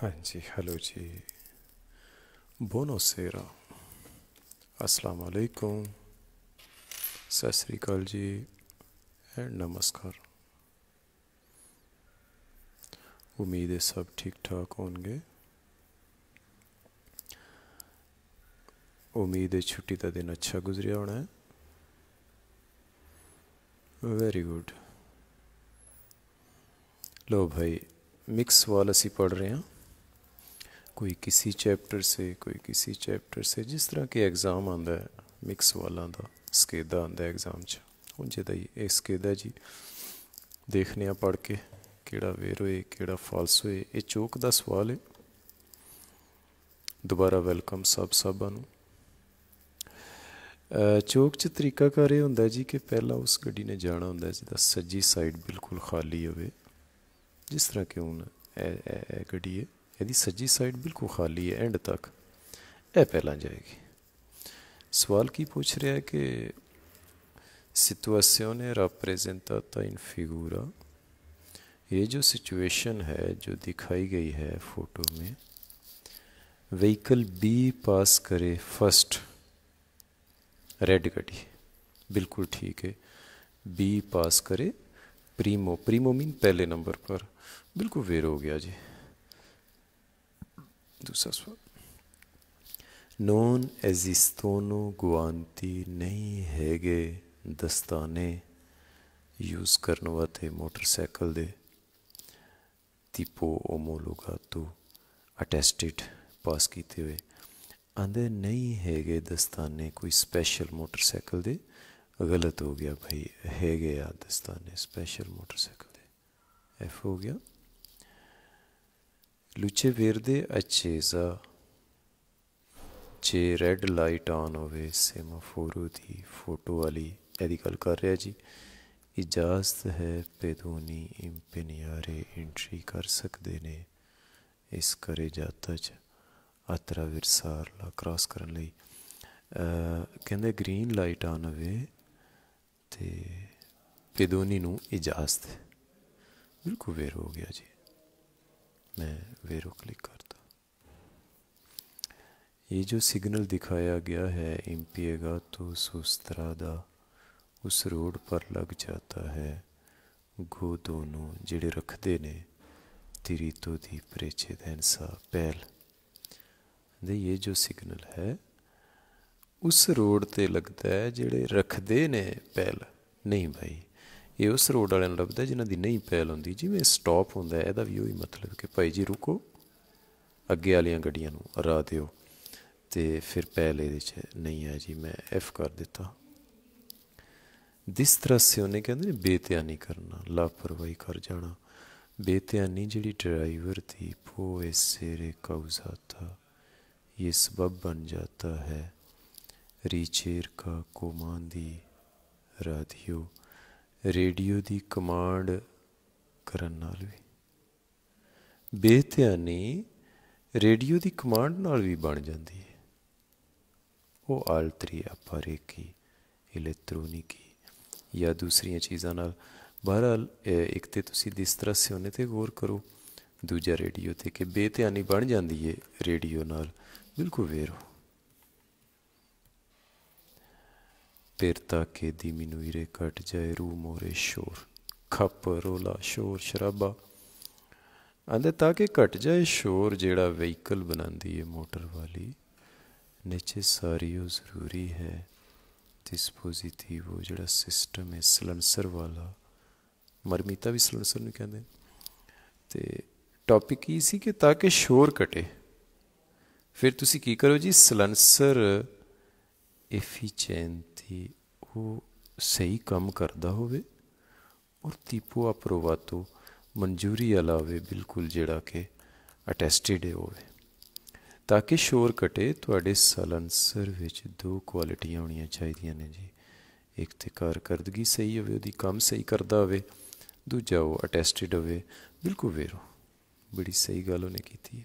हाँ जी हेलो जी बोनो सेरा अस्सलाम वालेकुम सत श्रीकाल जी एंड नमस्कार उम्मीद है सब ठीक ठाक होंगे उम्मीद है छुट्टी का दिन अच्छा गुजरिया होना है वेरी गुड लो भाई मिक्स वाल असी पढ़ रहे हैं ਕੋਈ ਕਿਸੇ ਚੈਪਟਰ ਸੇ ਕੋਈ ਕਿਸੇ ਚੈਪਟਰ ਸੇ ਜਿਸ ਤਰ੍ਹਾਂ ਕਿ ਐਗਜ਼ਾਮ ਆਂਦਾ ਹੈ ਮਿਕਸ ਵਾਲਾਂ ਦਾ ਸਕੇਦਾ ਆਂਦਾ ਐਗਜ਼ਾਮ 'ਚ ਹੁਣ ਜੇ ਹੀ ਇਹ ਸਕੇਦਾ ਜੀ ਦੇਖਨੇ ਆ ਪੜ ਕੇ ਕਿਹੜਾ ਵੇਰ ਹੋਏ ਕਿਹੜਾ ਫਾਲਸ ਹੋਏ ਇਹ ਚੋਕ ਦਾ ਸਵਾਲ ਹੈ ਦੁਬਾਰਾ ਵੈਲਕਮ ਸਭ ਸਭਾਂ ਨੂੰ ਚੋਕ 'ਚ ਤਰੀਕਾ ਕਰੇ ਹੁੰਦਾ ਜੀ ਕਿ ਪਹਿਲਾਂ ਉਸ ਗੱਡੀ ਨੇ ਜਾਣਾ ਹੁੰਦਾ ਦਾ ਸੱਜੀ ਸਾਈਡ ਬਿਲਕੁਲ ਖਾਲੀ ਹੋਵੇ ਜਿਸ ਤਰ੍ਹਾਂ ਕਿ ਹੁਣ ਇਹ ਗੱਡੀ ਹੈ यदि सज्जी साइड बिल्कुल खाली है एंड तक ए पहला जाएगी सवाल की पूछ रहा है कि सिचुएशन है राप्रेजेंटाता इन फिगूरा ये जो सिचुएशन है जो दिखाई गई है फोटो में व्हीकल बी पास करे फर्स्ट रेड गाड़ी बिल्कुल ठीक है बी पास करे प्रीमो प्रीमो मीन पहले नंबर पर बिल्कुल वेर हो गया जी दूसरा स्वर नॉन एजिस्तोनो गुआंती ਨਹੀਂ ਹੈਗੇ ਦਸਤਾਨੇ ਯੂਜ਼ ਕਰਨ ਵਾਤੇ ਮੋਟਰਸਾਈਕਲ ਦੇ tipo homologato ਅਟੈਸਟਡ ਪਾਸ ਕੀਤੇ ਹੋਏ ਆਂਦੇ ਨਹੀਂ ਹੈਗੇ ਦਸਤਾਨੇ ਕੋਈ ਸਪੈਸ਼ਲ ਮੋਟਰਸਾਈਕਲ ਦੇ ਗਲਤ ਹੋ ਗਿਆ ਭਾਈ ਹੈਗੇ ਆ ਦਸਤਾਨੇ ਸਪੈਸ਼ਲ ਮੋਟਰਸਾਈਕਲ ਦੇ ਐਫ ਹੋ ਗਿਆ ਲੁੱਚੇ ਵੀਰ ਅੱਛੇ ਜ਼ਾ ਜੇ ਰੈੱਡ ਲਾਈਟ ਆਨ ਹੋਵੇ ਸੇਮਾਫੋਰੋ ਦੀ ਫੋਟੋ ਵਾਲੀ ਇਹਦੀ ਗੱਲ ਕਰ ਰਿਹਾ ਜੀ ਇਜਾਜ਼ਤ ਹੈ ਪੈਦੋਨੀ ਇੰਪਨਿਆਰੇ ਐਂਟਰੀ ਕਰ ਸਕਦੇ ਨੇ ਇਸ ਕਰੇ ਜਾਤਾ ਚ ਆਤਰਾ ਵਿਰਸਾਰ ਲਾ ਕ੍ਰਾਸ ਕਰਨ ਲਈ ਕਹਿੰਦੇ ਗ੍ਰੀਨ ਲਾਈਟ ਆਨ ਹੋਵੇ ਤੇ ਪੈਦੋਨੀ ਨੂੰ ਇਜਾਜ਼ਤ ਬਿਲਕੁਲ ਵੇਰ ਹੋ ਗਿਆ ਜੀ ਮੈਂ मैं ਕਲਿੱਕ ਕਰਦਾ ਇਹ ਜੋ ਸਿਗਨਲ ਦਿਖਾਇਆ ਗਿਆ ਹੈ है एम्पिएगा ਸੁਸਤਰਾ ਦਾ ਉਸ ਰੋਡ ਪਰ ਲੱਗ ਜਾਂਦਾ ਹੈ ਗੋ ਦੋਨੋਂ ਜਿਹੜੇ ਰੱਖਦੇ ਨੇ ਤੇਰੀ ਤੋਂ ਦੀ ਪਰੇਚੇ ਦੈਨਸਾ ਪਹਿਲ ਦੇ ਇਹ ਜੋ ਸਿਗਨਲ ਹੈ ਉਸ ਰੋਡ ਤੇ ਲੱਗਦਾ ਹੈ ਜਿਹੜੇ ਰੱਖਦੇ ਨੇ ਪਹਿਲ ਨਹੀਂ ਭਾਈ ਇਹ ਉਸ ਰੋਡ ਵਾਲਿਆਂ ਨੂੰ ਲੱਭਦਾ ਜਿਨ੍ਹਾਂ ਦੀ ਨਹੀਂ ਪੈਲ ਹੁੰਦੀ ਜਿਵੇਂ ਸਟਾਪ ਹੁੰਦਾ ਇਹਦਾ ਵੀ ਉਹੀ ਮਤਲਬ ਕਿ ਭਾਈ ਜੀ ਰੁਕੋ ਅੱਗੇ ਵਾਲੀਆਂ ਗੱਡੀਆਂ ਨੂੰ ਰਾਹ ਦਿਓ ਤੇ ਫਿਰ ਪੈਲ ਇਹਦੇ 'ਚ ਨਹੀਂ ਆ ਜੀ ਮੈਂ ਐਫ ਕਰ ਦਿੱਤਾ ਦਿਸ ਤਰ੍ਹਾਂ ਉਹਨੇ ਕਹਿੰਦੇ ਨੇ ਬੇਤਿਆਨੀ ਕਰਨਾ ਲਾਪਰਵਾਹੀ ਕਰ ਜਾਣਾ ਬੇਤਿਆਨੀ ਜਿਹੜੀ ਡਰਾਈਵਰ ਦੀ ਪੋਏ ਸਿਰੇ ਕੌਜ਼ਾ ਇਹ ਸਬਬ ਬਣ ਜਾਂਦਾ ਹੈ ਰੀਚੇਰ ਕਾ का कोमांदी ਰਾਧਿਓ ਰੇਡੀਓ ਦੀ ਕਮਾਂਡ ਕਰਨ ਨਾਲ ਵੀ ਬੇਧਿਆਨੀ ਰੇਡੀਓ ਦੀ ਕਮਾਂਡ ਨਾਲ ਵੀ ਬਣ ਜਾਂਦੀ ਹੈ ਉਹ ਆਲਤਰੀ ਅਪਾਰੇਕੀ ਇਲੈਕਟ੍ਰੋਨਿਕੀ ਜਾਂ ਦੂਸਰੀਆਂ ਚੀਜ਼ਾਂ ਨਾਲ ਬਹਰਹਾਲ ਇੱਕ ਤੇ ਤੁਸੀਂ ਇਸ ਤਰ੍ਹਾਂ ਸਿਉਨੇ ਤੇ ਗੌਰ ਕਰੋ ਦੂਜਾ ਰੇਡੀਓ ਤੇ ਕਿ ਬੇਧਿਆਨੀ ਬਣ ਜਾਂਦੀ ਹੈ ਰੇਡੀਓ ਨਾਲ ਬਿਲਕੁਲ ਵੇਰੋ ਤੇਰਤਾ ਕੇ ਦੀ ਹੀਰੇ ਕਟ ਜਾਏ ਰੂ ਮੋਰੇ ਸ਼ੋਰ ਖੱਪ ਰੋਲਾ ਸ਼ੋਰ ਸ਼ਰਾਬਾ ਅੰਦੇ ਤਾਂ ਕਿ ਕਟ ਜਾਏ ਸ਼ੋਰ ਜਿਹੜਾ ਵਹੀਕਲ ਬਣਾਉਂਦੀ ਏ ਮੋਟਰ ਵਾਲੀ ਨੀਚੇ ਸਾਰੀ ਉਹ ਜ਼ਰੂਰੀ ਹੈ ਇਸ ਪੋਜ਼ਿਟਿਵ ਉਹ ਜਿਹੜਾ ਸਿਸਟਮ ਹੈ ਸਲਨਸਰ ਵਾਲਾ ਮਰਮੀਤਾ ਵੀ ਸਲਨਸਰ ਨੂੰ ਕਹਿੰਦੇ ਤੇ ਟੌਪਿਕ ਇਹ ਸੀ ਕਿ ਤਾਂ ਕਿ ਸ਼ੋਰ ਕਟੇ ਫਿਰ ਤੁਸੀਂ ਕੀ ਕਰੋ ਜੀ ਸਲਨਸਰ ਇਫੀਚੈਂਟ ਤੇ ਉਹ ਸਹੀ ਕੰਮ ਕਰਦਾ ਹੋਵੇ ਔਰ ਤੀਪੋ ਅਪਰੋਵਾਤੋ ਮਨਜ਼ੂਰੀ ਅਲਾਵੇ ਬਿਲਕੁਲ ਜਿਹੜਾ ਕਿ ਅਟੈਸਟਡ ਹੋਵੇ ਤਾਂ ਕਿ ਸ਼ੋਰ ਘਟੇ ਤੁਹਾਡੇ ਸਲਨਸਰ ਵਿੱਚ ਦੋ ਕੁਆਲਿਟੀਆਂ ਹੋਣੀਆਂ ਚਾਹੀਦੀਆਂ ਨੇ ਜੀ ਇੱਕ ਤੇ ਕਾਰਕਰਦਗੀ ਸਹੀ ਹੋਵੇ ਉਹਦੀ ਕੰਮ ਸਹੀ ਕਰਦਾ ਹੋਵੇ ਦੂਜਾ ਉਹ ਅਟੈਸਟਡ ਹੋਵੇ ਬਿਲਕੁਲ ਵੇਰੋ ਬੜੀ ਸਹੀ ਗੱਲ ਉਹਨੇ ਕੀਤੀ ਹੈ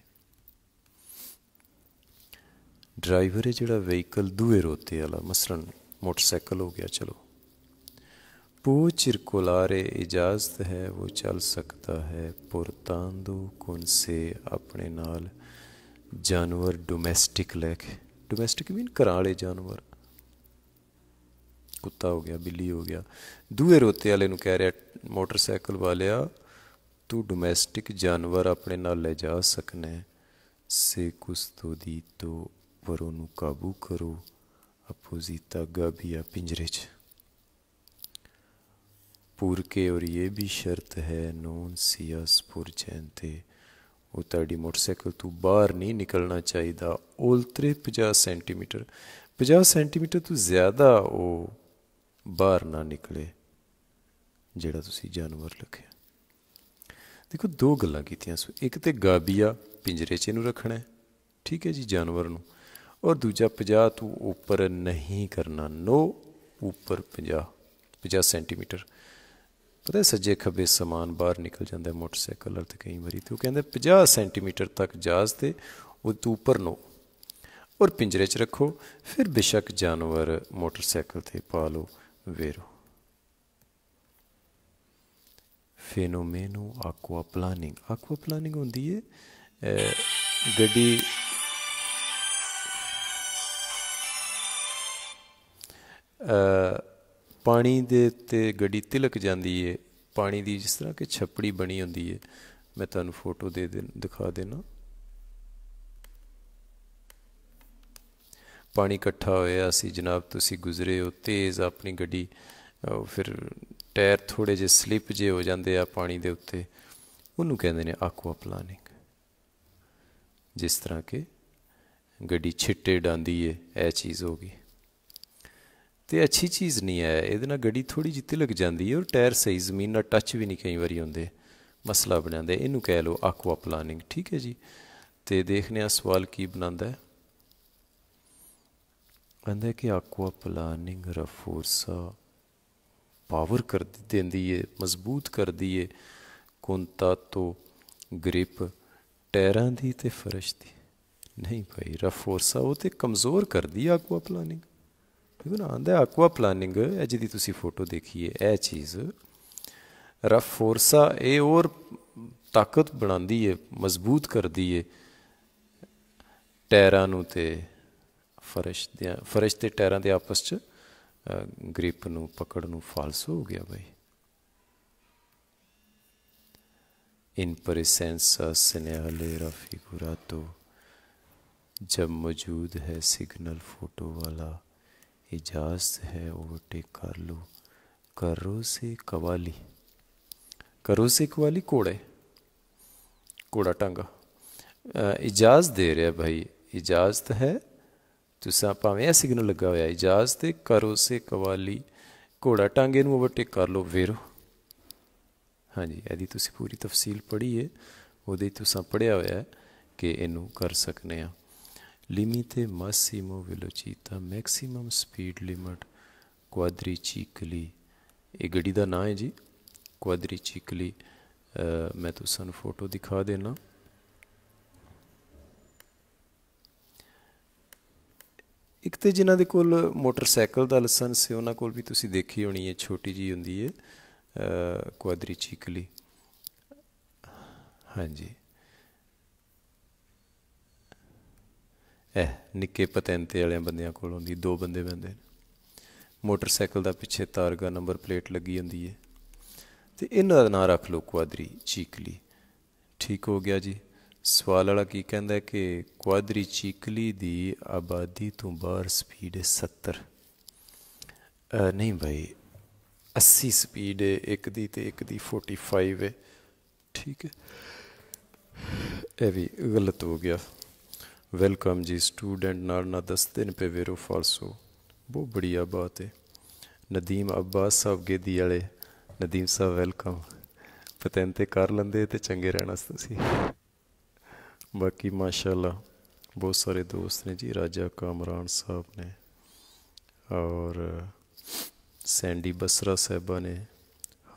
ਡਰਾਈਵਰ ਹੈ ਜਿਹੜਾ ਵਹੀਕਲ ਦੂਏ ਰੋਤੇ ਵਾਲਾ ਮਸਲਨ ਮੋਟਰਸਾਈਕਲ ਹੋ ਗਿਆ ਚਲੋ पूचिर कोलारे ਇਜਾਜ਼ਤ ਹੈ ਉਹ ਚੱਲ ਸਕਦਾ ਹੈ ਪੁਰਤਾਂਦੂ कौन ਸੇ ਆਪਣੇ ਨਾਲ ਜਾਨਵਰ ਡੋਮੈਸਟਿਕ ਲੈ ਕੇ ਡੋਮੈਸਟਿਕ ਮੀਨ ਘਰ ਵਾਲੇ ਜਾਨਵਰ ਕੁੱਤਾ ਹੋ ਗਿਆ ਬਿੱਲੀ ਹੋ ਗਿਆ ਦੂਏ ਰੋਤੇ ਵਾਲੇ ਨੂੰ ਕਹਿ ਰਿਹਾ ਮੋਟਰਸਾਈਕਲ ਵਾਲਿਆ ਤੂੰ ਡੋਮੈਸਟਿਕ ਜਾਨਵਰ ਆਪਣੇ ਨਾਲ ਲੈ ਜਾ ਸਕਨੇ ਸੇ ਕੁਸਤੋ ਦੀ ਤੋ ਪਰੋਂ ਨੂੰ ਕਾਬੂ ਕਰੋ खोजीता गाभिया ਪਿੰਜਰੇ ਚ पुर के और ये भी शर्त है नून सियास पुर चैन ਉਹ ਤੁਹਾਡੀ ਮੋਟਰਸਾਈਕਲ ਤੂੰ ਬਾਹਰ ਨਹੀਂ ਨਿਕਲਣਾ ਚਾਹੀਦਾ ਉਲਤਰੇ 50 ਸੈਂਟੀਮੀਟਰ 50 ਸੈਂਟੀਮੀਟਰ ਤੋਂ ਜ਼ਿਆਦਾ ਉਹ ਬਾਹਰ ਨਾ ਨਿਕਲੇ ਜਿਹੜਾ ਤੁਸੀਂ ਜਾਨਵਰ ਲਿਖਿਆ ਦੇਖੋ ਦੋ ਗੱਲਾਂ ਕੀਤੀਆਂ ਸੋ ਇੱਕ ਤੇ ਗਾਬੀਆ ਪਿੰਜਰੇ 'ਚ ਇਹਨੂੰ ਰੱਖਣਾ ਹੈ ਠੀਕ ਹੈ ਜੀ ਜਾਨਵਰ ਨੂੰ ਔਰ ਦੂਜਾ 50 ਤੋਂ ਉੱਪਰ ਨਹੀਂ ਕਰਨਾ ਨੋ ਉੱਪਰ 50 50 ਸੈਂਟੀਮੀਟਰ ਪਤਾ ਸੱਜੇ ਖੱਬੇ ਸਮਾਨ ਬਾਹਰ ਨਿਕਲ ਜਾਂਦਾ ਮੋਟਰਸਾਈਕਲ ਤੇ ਕਈ ਵਾਰੀ ਤੇ ਉਹ ਕਹਿੰਦੇ 50 ਸੈਂਟੀਮੀਟਰ ਤੱਕ ਜਾਜ਼ ਤੇ ਉਹ ਤੋਂ ਉੱਪਰ ਨੋ ਔਰ ਪਿੰਜਰੇ 'ਚ ਰੱਖੋ ਫਿਰ ਬਿਸ਼ੱਕ ਜਾਨਵਰ ਮੋਟਰਸਾਈਕਲ ਤੇ ਪਾ ਲੋ ਵੇਰੋ ਫੀਨੋਮੇਨੋ ਆਕਵਾ ਪਲਾਨਿੰਗ ਆਕਵਾ ਪਲਾਨਿੰਗ ਹੁੰਦੀ ਹੈ ਗੱਡੀ ਪਾਣੀ ਦੇ ਉੱਤੇ ਗੱਡੀ ਤਿਲਕ ਜਾਂਦੀ ਏ ਪਾਣੀ ਦੀ ਜਿਸ ਤਰ੍ਹਾਂ ਕਿ ਛੱਪੜੀ ਬਣੀ ਹੁੰਦੀ ਏ ਮੈਂ ਤੁਹਾਨੂੰ ਫੋਟੋ ਦੇ ਦਿਖਾ ਦੇਣਾ ਪਾਣੀ ਇਕੱਠਾ ਹੋਇਆ ਸੀ ਜਨਾਬ ਤੁਸੀਂ ਗੁਜ਼ਰੇ ਹੋ ਤੇਜ਼ ਆਪਣੀ ਗੱਡੀ ਫਿਰ ਟਾਇਰ ਥੋੜੇ ਜੇ ਸਲਿਪ ਜੇ ਹੋ ਜਾਂਦੇ ਆ ਪਾਣੀ ਦੇ ਉੱਤੇ ਉਹਨੂੰ ਕਹਿੰਦੇ ਨੇ ਆਕਵਾ ਪਲਾਨਿੰਗ ਜਿਸ ਤਰ੍ਹਾਂ ਕਿ ਗੱਡੀ ਛਿੱਟੇ ਡਾਂਦੀ ਏ ਇਹ ਚੀਜ਼ ਹੋ ਗਈ ਤੇ ਅੱਛੀ ਚੀਜ਼ ਨਹੀਂ ਹੈ ਇਹਦੇ ਨਾਲ ਗੱਡੀ ਥੋੜੀ ਜਿੱਤੇ ਲੱਗ ਜਾਂਦੀ ਹੈ ਔਰ ਟਾਇਰ ਸਹੀ ਜ਼ਮੀਨ ਨਾਲ ਟੱਚ ਵੀ ਨਹੀਂ ਕਈ ਵਾਰੀ ਹੁੰਦੇ ਮਸਲਾ ਬਣ ਜਾਂਦਾ ਇਹਨੂੰ ਕਹਿ ਲਓ ਆਕਵਾ ਪਲਾਨਿੰਗ ਠੀਕ ਹੈ ਜੀ ਤੇ ਦੇਖਨੇ ਆ ਸਵਾਲ ਕੀ ਬਣਾਉਂਦਾ ਹੈ ਕਹਿੰਦੇ ਕਿ ਆਕਵਾ ਪਲਾਨਿੰਗ ਰਫੋਰਸਾ ਪਾਵਰ ਕਰ ਦਿੰਦੀ ਹੈ ਮਜ਼ਬੂਤ ਕਰਦੀ ਹੈ ਕੁੰਤਾ ਤੋਂ ਗ੍ਰਿਪ ਟਾਇਰਾਂ ਦੀ ਤੇ ਫਰਸ਼ ਦੀ ਨਹੀਂ ਭਾਈ ਰਫੋਰਸਾ ਉਹ ਤੇ ਕਮਜ਼ੋਰ ਕਰਦੀ ਆਕਵਾ ਪਲਾਨਿੰਗ ਕਿਉਂਕਿ ਨਾ ਆਂਦਾ ਐਕਵਾ ਪਲਾਨਿੰਗ ਐ ਜਿਹਦੀ ਤੁਸੀਂ ਫੋਟੋ ਦੇਖੀ ਹੈ ਇਹ ਚੀਜ਼ ਰਫ ਫੋਰਸਾ ਇਹ ਹੋਰ ਤਾਕਤ ਬਣਾਉਂਦੀ ਹੈ ਮਜ਼ਬੂਤ ਕਰਦੀ ਹੈ ਟੈਰਾਂ ਨੂੰ ਤੇ ਫਰਸ਼ ਦੇ ਫਰਸ਼ ਤੇ ਟਾਇਰਾਂ ਦੇ ਆਪਸ ਚ ਗ੍ਰਿਪ ਨੂੰ ਪਕੜ ਨੂੰ ਫਾਲਸ ਹੋ ਗਿਆ ਬਈ इन परिसेंसा स्नेहले रफिकुरातो ਜਬ ਮੌਜੂਦ ਹੈ ਸਿਗਨਲ ਫੋਟੋ ਵਾਲਾ ਇਜਾਜ਼ਤ ਹੈ ਓਵਰਟੇਕ ਕਰ ਲਓ ਕਰੋ ਸੇ ਕਵਾਲੀ ਕਰੋ ਸੇ ਕਵਾਲੀ ਕੋੜੇ ਕੋੜਾ ਟਾਂਗਾ ਇਜਾਜ਼ਤ ਦੇ ਰਿਹਾ ਭਾਈ ਇਜਾਜ਼ਤ ਹੈ ਤੁਸੀਂ ਭਾਵੇਂ ਇਹ ਸਿਗਨਲ ਲੱਗਾ ਹੋਇਆ ਇਜਾਜ਼ਤ ਹੈ ਕਰੋ ਸੇ ਕਵਾਲੀ ਕੋੜਾ ਟਾਂਗੇ ਨੂੰ ਓਵਰਟੇਕ ਕਰ ਲਓ ਵੇਰੋ ਹਾਂਜੀ ਇਹਦੀ ਤੁਸੀਂ ਪੂਰੀ ਤਫਸੀਲ ਪੜ੍ਹੀ ਹੈ ਉਹਦੇ ਤੁਸੀਂ ਪੜਿਆ ਹੋਇਆ ਕਿ ਇਹਨੂੰ ਕਰ ਸਕਨੇ ਆ Limite massimo velocità maximum speed limit quadricicli ਇਹ ਗੱਡੀ ਦਾ ਨਾਮ ਹੈ ਜੀ quadricycli ਮੈਂ ਤੁਹਾਨੂੰ ਫੋਟੋ ਦਿਖਾ ਦੇਣਾ ਇੱਕ ਤੇ ਜਿਨ੍ਹਾਂ ਦੇ ਕੋਲ ਮੋਟਰਸਾਈਕਲ ਦਾ ਲਾਇਸੈਂਸ ਹੈ ਉਹਨਾਂ ਕੋਲ ਵੀ ਤੁਸੀਂ ਦੇਖੀ ਹੋਣੀ ਹੈ ਛੋਟੀ ਜੀ ਹੁੰਦੀ ਹੈ ਕੁਆਦਰੀਚੀਕਲੀ ਹਾਂਜੀ ਇਹ ਨਿੱਕੇ ਪਤੈਂਤੇ ਵਾਲਿਆਂ ਬੰਦਿਆਂ ਕੋਲ ਹੁੰਦੀ ਦੋ ਬੰਦੇ ਬੰਦੇ ਮੋਟਰਸਾਈਕਲ ਦਾ ਪਿੱਛੇ ਤਾਰਗਾ ਨੰਬਰ ਪਲੇਟ ਲੱਗੀ ਹੁੰਦੀ ਹੈ ਤੇ ਇਹਨਾਂ ਦਾ ਨਾਂ ਰੱਖ ਲਓ ਕੁਆਦਰੀ ਚੀਕਲੀ ਠੀਕ ਹੋ ਗਿਆ ਜੀ ਸਵਾਲ ਵਾਲਾ ਕੀ ਕਹਿੰਦਾ ਕਿ ਕੁਆਦਰੀ ਚੀਕਲੀ ਦੀ ਆਬਾਦੀ ਤੋਂ ਬਾਹਰ ਸਪੀਡ 70 ਨਹੀਂ ਭਾਈ 80 ਸਪੀਡ ਇੱਕ ਦੀ ਤੇ ਇੱਕ ਦੀ 45 ਹੈ ਠੀਕ ਹੈ ਇਹ ਵੀ ਗਲਤ ਹੋ ਗਿਆ वेलकम जी स्टूडेंट नारना दसते न पे वेरो फालसो बहुत बढ़िया बात है नदीम अब्बास साहब गेदी वाले ਨਦੀਮ ਸਾਹਿਬ ਵੈਲਕਮ ਪਤੈਂਤੇ ਕਰ ਲੈਂਦੇ ਤੇ ਚੰਗੇ ਰਹਿਣਾ ਤੁਸੀਂ ਬਾਕੀ ਮਾਸ਼ਾਅੱਲਾ ਬਹੁਤ ਸਾਰੇ ਦੋਸਤ ਨੇ ਜੀ ਰਾਜਾ ਕਾਮਰਾਨ ਸਾਹਿਬ ਨੇ ਔਰ ਸੈਂਡੀ ਬਸਰਾ ਸਾਹਿਬਾ ਨੇ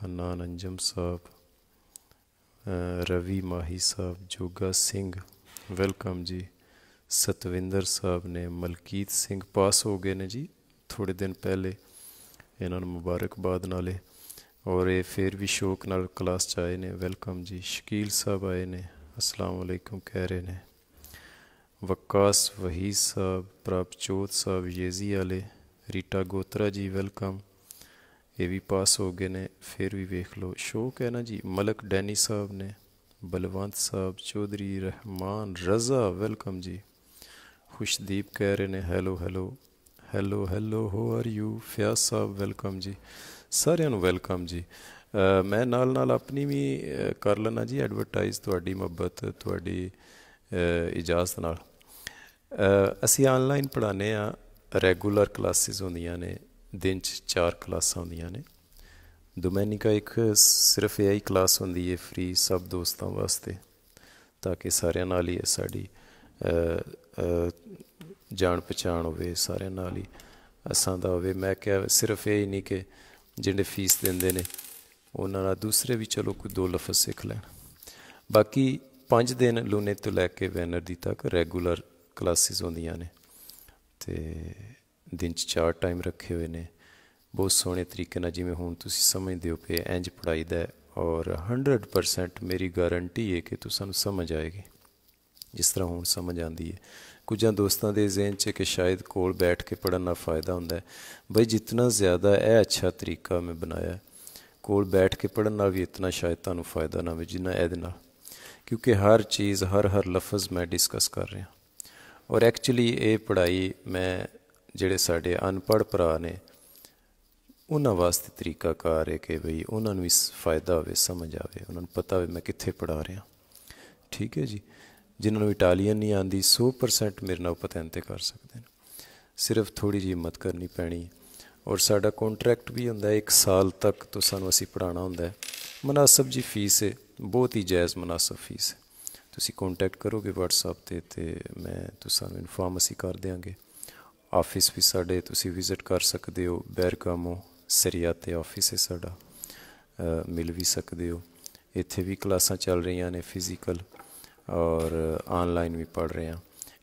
ਹਨਾਨ ਅੰਜਮ ਸਾਹਿਬ ਰਵੀ ਮਾਹੀ ਸਾਹਿਬ ਜੋਗਾ ਸਿੰਘ ਵੈਲਕਮ ਜੀ ਸਤਵਿੰਦਰ ਸਾਹਿਬ ਨੇ ਮਲਕੀਤ ਸਿੰਘ ਪਾਸ ਹੋ ਗਏ ਨੇ ਜੀ ਥੋੜੇ ਦਿਨ ਪਹਿਲੇ ਇਹਨਾਂ ਨੂੰ ਮੁਬਾਰਕਬਾਦ ਨਾਲੇ ਔਰ ਇਹ ਫੇਰ ਵੀ ਸ਼ੌਕ ਨਾਲ ਕਲਾਸ ਚ ਆਏ ਨੇ ਵੈਲਕਮ ਜੀ ਸ਼ਕੀਲ ਸਾਹਿਬ ਆਏ ਨੇ ਅਸਲਾਮ ਅਲੈਕਮ ਕਹਿ ਰਹੇ ਨੇ ਵਕਾਸ ਵਹੀਦ ਸਾਹਿਬ ਪ੍ਰਭਜੋਤ ਸਾਹਿਬ ਯੇਜ਼ੀ ਵਾਲੇ ਰੀਟਾ ਗੋਤਰਾ ਜੀ ਵੈਲਕਮ ਇਹ ਵੀ ਪਾਸ ਹੋ ਗਏ ਨੇ ਫਿਰ ਵੀ ਵੇਖ ਲਓ ਸ਼ੌਕ ਹੈ ਨਾ ਜੀ ਮਲਕ ਡੈਨੀ ਸਾਹਿਬ ਨੇ ਬਲਵੰਤ ਸਾਹਿਬ ਚੌਧਰੀ ਰਹਿਮਾਨ ਰਜ਼ਾ ਵੈਲਕਮ ਜੀ ਖੁਸ਼ਦੀਪ ਕਹਿ ਰਹੇ ਨੇ hello hello hello hello how are you Fayaz ਸਾਹਿਬ ਵੈਲਕਮ ਜੀ ਸਾਰਿਆਂ ਨੂੰ ਵੈਲਕਮ ਜੀ ਮੈਂ ਨਾਲ ਨਾਲ ਆਪਣੀ ਵੀ ਕਰ ਲੈਣਾ ਜੀ ਐਡਵਰਟਾਈਜ਼ ਤੁਹਾਡੀ ਮੁਹੱਬਤ ਤੁਹਾਡੀ ਇਜਾਜ਼ਤ ਨਾਲ ਅਸੀਂ ਆਨਲਾਈਨ ਪੜਾਣੇ ਆ ਰੈਗੂਲਰ ਕਲਾਸਿਸ ਹੁੰਦੀਆਂ ਨੇ ਦਿਨ ਚ 4 ਕਲਾਸਾਂ ਹੁੰਦੀਆਂ ਨੇ ਡੋਮੈਨਿਕਾ ਇੱਕ ਸਿਰਫ ਇਹ ਹੀ ਕਲਾਸ ਹੁੰਦੀ ਹੈ ਫ੍ਰੀ ਸਭ ਦੋਸਤਾਂ ਵਾਸਤੇ ਤਾਂ ਕਿ ਸਾਰਿਆਂ ਨਾਲ ਹੀ ਸਾਡੀ ਜਾਣ ਪਛਾਣ ਹੋਵੇ ਸਾਰਿਆਂ ਨਾਲ ਹੀ ਅਸਾਂ ਦਾ ਹੋਵੇ ਮੈਂ ਕਿਹਾ ਸਿਰਫ ਇਹ ਨਹੀਂ ਕਿ ਜਿਹੜੇ ਫੀਸ ਦਿੰਦੇ ਨੇ ਉਹਨਾਂ ਨਾਲ ਦੂਸਰੇ ਵੀ ਚਲੋ ਕੋਈ ਦੋ ਲਫ਼ਜ਼ ਸਿੱਖ ਲੈਣ ਬਾਕੀ 5 ਦਿਨ ਲੂਨੇ ਤੋਂ ਲੈ ਕੇ ਵੈਨਰ ਦੀ ਤੱਕ ਰੈਗੂਲਰ ਕਲਾਸਿਸ ਹੁੰਦੀਆਂ ਨੇ ਤੇ ਦਿਨ 'ਚ ਚਾਰ ਟਾਈਮ ਰੱਖੇ ਹੋਏ ਨੇ ਬਹੁਤ ਸੋਹਣੇ ਤਰੀਕੇ ਨਾਲ ਜਿਵੇਂ ਹੁਣ ਤੁਸੀਂ ਸਮਝਦੇ ਹੋ ਕਿ ਇੰਜ ਪੜਾਈਦਾ ਔਰ 100% ਮੇਰੀ ਗਾਰੰਟੀ ਹੈ ਕਿ ਨੂੰ ਸਮਝ ਆਏਗੀ ਜਿਸ ਤਰ੍ਹਾਂ ਹੁਣ ਸਮਝ ਆਂਦੀ ਹੈ ਕੁਝਾਂ ਦੋਸਤਾਂ ਦੇ ਜ਼ਿਹਨ 'ਚ ਕਿ ਸ਼ਾਇਦ ਕੋਲ ਬੈਠ ਕੇ ਪੜਨ ਦਾ ਫਾਇਦਾ ਹੁੰਦਾ ਹੈ ਬਈ ਜਿੰਨਾ ਜ਼ਿਆਦਾ ਇਹ ਅੱਛਾ ਤਰੀਕਾ ਮੈਂ ਬਣਾਇਆ ਕੋਲ ਬੈਠ ਕੇ ਪੜਨ ਨਾਲ ਵੀ ਇਤਨਾ ਸ਼ਾਇਦ ਤੁਹਾਨੂੰ ਫਾਇਦਾ ਨਾ ਹੋਵੇ ਜਿੰਨਾ ਇਹਦੇ ਨਾਲ ਕਿਉਂਕਿ ਹਰ ਚੀਜ਼ ਹਰ ਹਰ ਲਫ਼ਜ਼ ਮੈਂ ਡਿਸਕਸ ਕਰ ਰਿਹਾ ਔਰ ਐਕਚੁਅਲੀ ਇਹ ਪੜਾਈ ਮੈਂ ਜਿਹੜੇ ਸਾਡੇ ਅਨਪੜ੍ਹ ਭਰਾ ਨੇ ਉਹਨਾਂ ਵਾਸਤੇ ਕਰ ਰਿਹਾ ਕਿ ਭਈ ਉਹਨਾਂ ਨੂੰ ਇਸ ਫਾਇਦਾ ਹੋਵੇ ਸਮਝ ਆਵੇ ਉਹਨਾਂ ਨੂੰ ਪਤਾ ਹੋਵੇ ਮੈਂ ਕਿੱਥੇ ਪੜਾ ਰਿਹਾ ਠੀਕ ਹੈ ਜੀ ਜਿਨ੍ਹਾਂ ਨੂੰ ਇਟਾਲੀਅਨ ਨਹੀਂ ਆਂਦੀ 100% ਮੇਰੇ ਨਾਲ ਪਤੈਨ ਤੇ ਕਰ ਸਕਦੇ ਨੇ ਸਿਰਫ ਥੋੜੀ ਜਿਹੀ ਹਿੰਮਤ ਕਰਨੀ ਪੈਣੀ ਔਰ ਸਾਡਾ ਕੰਟਰੈਕਟ ਵੀ ਹੁੰਦਾ ਹੈ 1 ਸਾਲ ਤੱਕ ਤੋਂ ਸਾਨੂੰ ਅਸੀਂ ਪੜਾਉਣਾ ਹੁੰਦਾ ਹੈ ਮناسب ਜੀ ਫੀਸ ਹੈ ਬਹੁਤ ਹੀ ਜਾਇਜ਼ ਮناسب ਫੀਸ ਹੈ ਤੁਸੀਂ ਕੰਟੈਕਟ ਕਰੋਗੇ WhatsApp ਤੇ ਤੇ ਮੈਂ ਤੁਹਾਨੂੰ ਇਨਫਾਰਮੇਸੀ ਕਰ ਦਿਆਂਗੇ ਆਫਿਸ ਵੀ ਸਾਡੇ ਤੁਸੀਂ ਵਿਜ਼ਿਟ ਕਰ ਸਕਦੇ ਹੋ ਬੈਰਕਾਮੋ ਸਰੀਆ ਤੇ ਆਫਿਸ ਹੈ ਸਾਡਾ ਮਿਲ ਵੀ ਸਕਦੇ ਹੋ ਇੱਥੇ ਵੀ ਕਲਾਸਾਂ ਚੱਲ ਰਹੀਆਂ ਨੇ ਫਿਜ਼ੀਕਲ ਔਰ ਆਨਲਾਈਨ ਵੀ ਪੜ ਰਹੇ ਹਾਂ